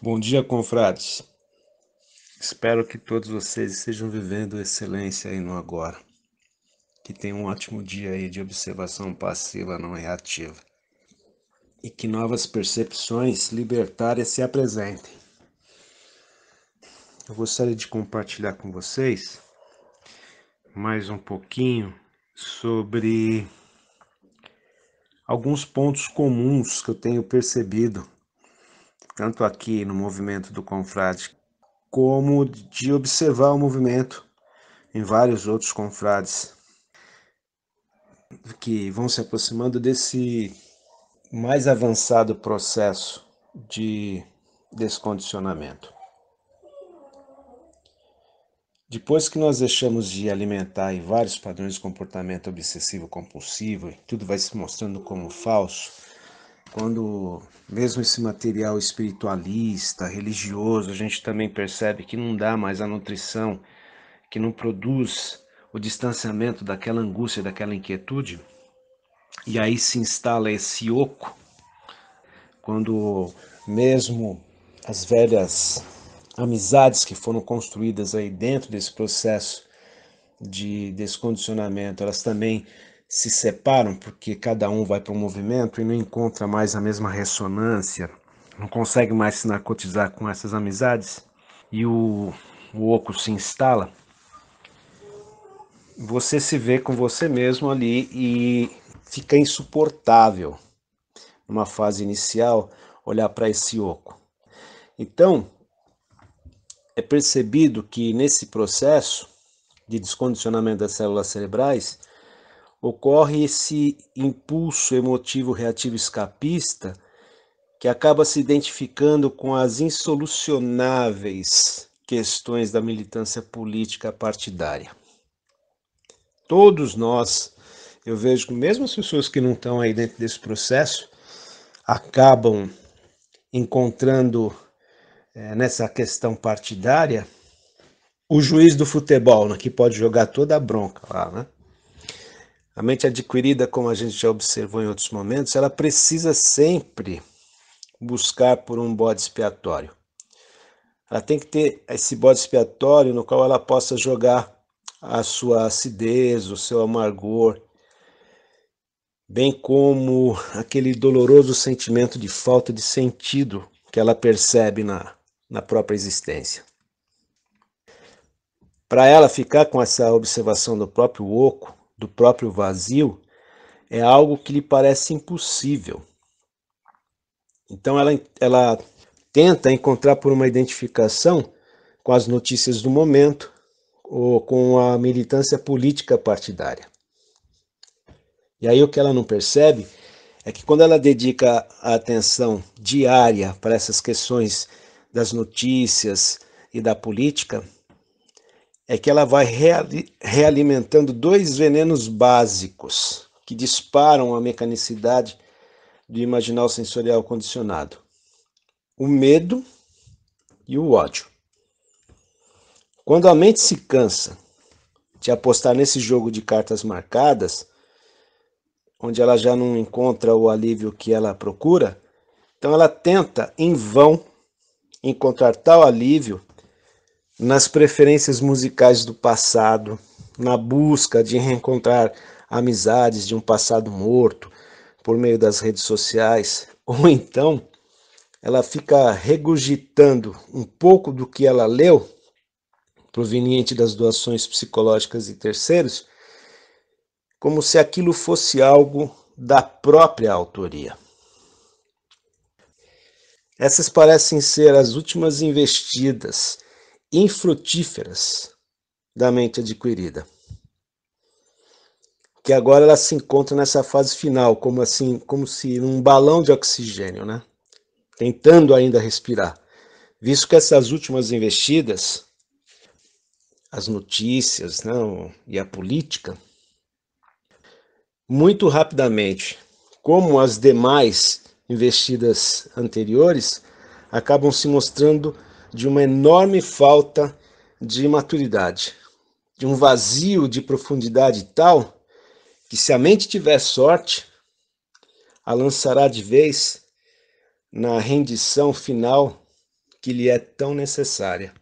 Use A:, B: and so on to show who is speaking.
A: Bom dia, confrades. Espero que todos vocês estejam vivendo excelência aí no agora. Que tenham um ótimo dia aí de observação passiva, não reativa. E que novas percepções libertárias se apresentem. Eu gostaria de compartilhar com vocês mais um pouquinho sobre alguns pontos comuns que eu tenho percebido tanto aqui no movimento do confrade, como de observar o movimento em vários outros confrades que vão se aproximando desse mais avançado processo de descondicionamento. Depois que nós deixamos de alimentar vários padrões de comportamento obsessivo compulsivo, tudo vai se mostrando como falso, quando mesmo esse material espiritualista, religioso, a gente também percebe que não dá mais a nutrição, que não produz o distanciamento daquela angústia, daquela inquietude, e aí se instala esse oco, quando mesmo as velhas amizades que foram construídas aí dentro desse processo de descondicionamento, elas também se separam porque cada um vai para um movimento e não encontra mais a mesma ressonância, não consegue mais se narcotizar com essas amizades e o, o oco se instala, você se vê com você mesmo ali e fica insuportável numa fase inicial olhar para esse oco. Então, é percebido que nesse processo de descondicionamento das células cerebrais, ocorre esse impulso emotivo reativo escapista que acaba se identificando com as insolucionáveis questões da militância política partidária. Todos nós, eu vejo que mesmo as pessoas que não estão aí dentro desse processo, acabam encontrando é, nessa questão partidária o juiz do futebol, né, que pode jogar toda a bronca lá, né? A mente adquirida, como a gente já observou em outros momentos, ela precisa sempre buscar por um bode expiatório. Ela tem que ter esse bode expiatório no qual ela possa jogar a sua acidez, o seu amargor, bem como aquele doloroso sentimento de falta de sentido que ela percebe na, na própria existência. Para ela ficar com essa observação do próprio oco, do próprio vazio é algo que lhe parece impossível. Então ela, ela tenta encontrar por uma identificação com as notícias do momento ou com a militância política partidária. E aí o que ela não percebe é que quando ela dedica a atenção diária para essas questões das notícias e da política, é que ela vai realimentando dois venenos básicos que disparam a mecanicidade do imaginal sensorial condicionado: o medo e o ódio. Quando a mente se cansa de apostar nesse jogo de cartas marcadas, onde ela já não encontra o alívio que ela procura, então ela tenta em vão encontrar tal alívio nas preferências musicais do passado, na busca de reencontrar amizades de um passado morto por meio das redes sociais, ou então ela fica regurgitando um pouco do que ela leu, proveniente das doações psicológicas e terceiros, como se aquilo fosse algo da própria autoria. Essas parecem ser as últimas investidas infrutíferas da mente adquirida. Que agora ela se encontra nessa fase final, como assim, como se num balão de oxigênio, né? Tentando ainda respirar. Visto que essas últimas investidas, as notícias, não, e a política, muito rapidamente, como as demais investidas anteriores, acabam se mostrando de uma enorme falta de maturidade, de um vazio de profundidade tal que, se a mente tiver sorte, a lançará de vez na rendição final que lhe é tão necessária.